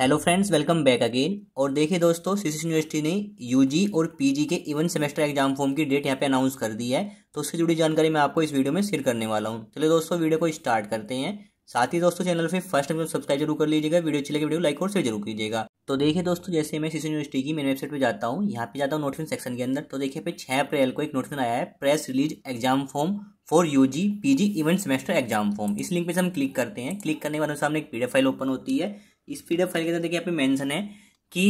hello friends welcome back again और देखिए दोस्तों शीर्ष यूनिवर्सिटी ने यूजी और पीजी के इवन सेमेस्टर एग्जाम फॉर्म की डेट यहाँ पे अनाउंस कर दी है तो उससे जुड़ी जानकारी मैं आपको इस वीडियो में शेयर करने वाला हूँ चलिए दोस्तों वीडियो को स्टार्ट करते हैं साथ ही दोस्तों चैनल पर फर्स्ट टाइम सब्सक्राइब जरूर कर लीजिएगा वीडियो अच्छी लगे वीडियो लाइक और शेयर जरूर कीजिएगा तो देखिए दोस्तों जैसे मैं शिशु यूनिवर्सिटी की मेन वेबसाइट पर जाता हूँ यहाँ पे जाता हूँ नोटिफिकेशन सेक्शन के अंदर तो देखिए पे छह अप्रैल को एक नोटिफिकेशन आया है press release exam form for U G P G even semester exam form इस लिंक पे हम क्लिक करते हैं क्लिक करने के बाद सामने एक पी फाइल ओपन होती है इस पी फाइल के अंदर देखिए यहाँ पे मेंशन है कि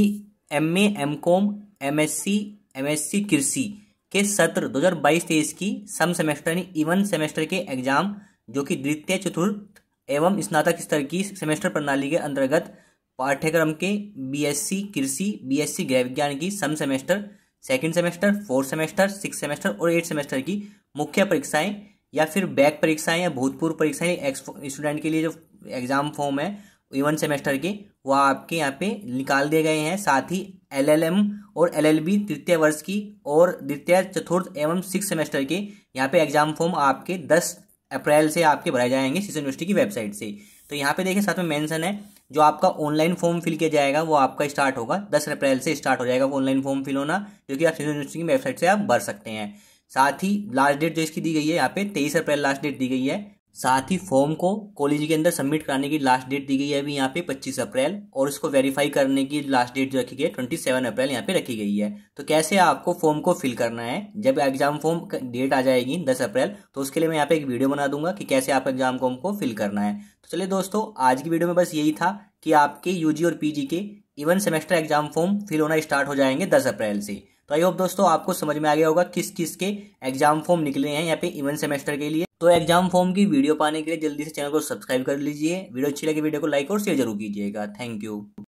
M A M com M S C M S C कृषि के सत्र दो हज़ार बाईस तेईस की सम सेमेस्टर यानी इवन सेमेस्टर के एग्जाम जो कि द्वितीय चतुर्थ एवं स्नातक स्तर की सेमेस्टर प्रणाली के अंतर्गत पाठ्यक्रम के बीएससी कृषि बीएससी एस विज्ञान की सम semester second semester fourth semester six semester और एट सेमेस्टर की मुख्य परीक्षाएं या फिर बैक परीक्षाएं या भूतपूर्व परीक्षाएं स्टूडेंट के लिए जो एग्ज़ाम फॉर्म है वन e सेमेस्टर के वह आपके यहाँ पे निकाल दिए गए हैं साथ ही एलएलएम और एलएलबी तृतीय वर्ष की और द्वितीय चतुर्थ एवं सिक्स सेमेस्टर के यहाँ पे एग्जाम फॉर्म आपके दस अप्रैल से आपके भराए जाएंगे सीस यूनिवर्सिटी की वेबसाइट से तो यहाँ पे देखिए साथ में मेंशन है जो आपका ऑनलाइन फॉर्म फिल किया जाएगा वो आपका स्टार्ट होगा दस अप्रैल से स्टार्ट हो जाएगा वो ऑनलाइन फॉर्म फिल होना जो कि आप सीस यूनिवर्सिटी की वेबसाइट से आप भर सकते हैं साथ ही लास्ट डेट जो इसकी दी गई है यहाँ पे तेईस अप्रैल लास्ट डेट दी गई है साथ ही फॉर्म को कॉलेज के अंदर सबमिट कराने की लास्ट डेट दी गई है अभी यहाँ पे 25 अप्रैल और इसको वेरीफाई करने की लास्ट डेट जो रखी गई है 27 अप्रैल यहाँ पे रखी गई है तो कैसे आपको फॉर्म को फिल करना है जब एग्जाम फॉर्म डेट आ जाएगी 10 अप्रैल तो उसके लिए मैं यहाँ पे एक वीडियो बना दूंगा कि कैसे आप एग्जाम फॉर्म को फिल करना है तो चलिए दोस्तों आज की वीडियो में बस यही था कि आपके यूजी और पीजी के even semester exam form fill होना स्टार्ट हो जाएंगे दस अप्रैल से तो आई होप दोस्तों आपको समझ में आ गया होगा किस किस के एग्जाम फॉर्म निकले हैं यहाँ पे इवन सेमेस्टर के लिए तो एग्जाम फॉर्म की वीडियो पाने के लिए जल्दी से चैनल को सब्सक्राइब कर लीजिए वीडियो अच्छी लगे वीडियो को लाइक और शेयर जरूर कीजिएगा थैंक यू